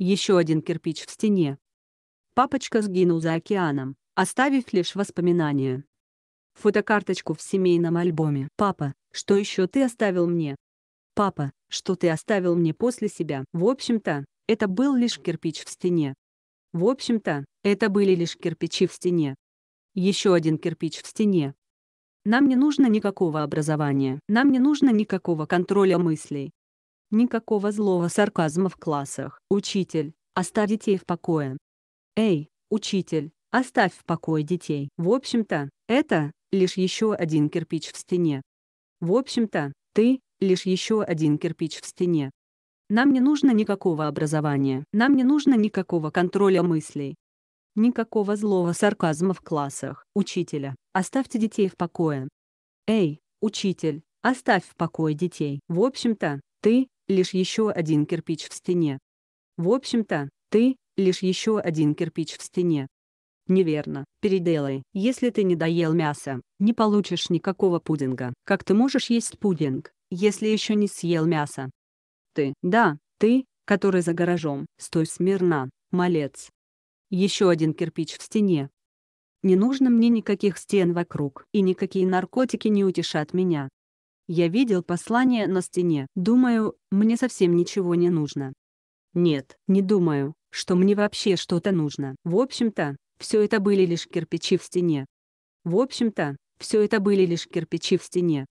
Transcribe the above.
Еще один кирпич в стене. Папочка сгинул за океаном, оставив лишь воспоминания. Фотокарточку в семейном альбоме. «Папа, что еще ты оставил мне?» «Папа, что ты оставил мне после себя?» В общем-то, это был лишь кирпич в стене. В общем-то, это были лишь кирпичи в стене. Еще один кирпич в стене. Нам не нужно никакого образования, нам не нужно никакого контроля мыслей, Никакого злого сарказма в классах. Учитель, оставь детей в покое. Эй, учитель, оставь в покое детей. В общем-то, это лишь еще один кирпич в стене. В общем-то, ты лишь еще один кирпич в стене. Нам не нужно никакого образования, нам не нужно никакого контроля мыслей. Никакого злого сарказма в классах. Учителя, оставьте детей в покое. Эй, учитель, оставь в покое детей. В общем-то, ты лишь еще один кирпич в стене. В общем-то, ты — лишь еще один кирпич в стене. Неверно, переделай. Если ты не доел мясо, не получишь никакого пудинга. Как ты можешь есть пудинг, если еще не съел мясо? Ты, да, ты, который за гаражом, стой смирно, малец. Еще один кирпич в стене. Не нужно мне никаких стен вокруг, и никакие наркотики не утешат меня. Я видел послание на стене. Думаю, мне совсем ничего не нужно. Нет, не думаю, что мне вообще что-то нужно. В общем-то, все это были лишь кирпичи в стене. В общем-то, все это были лишь кирпичи в стене.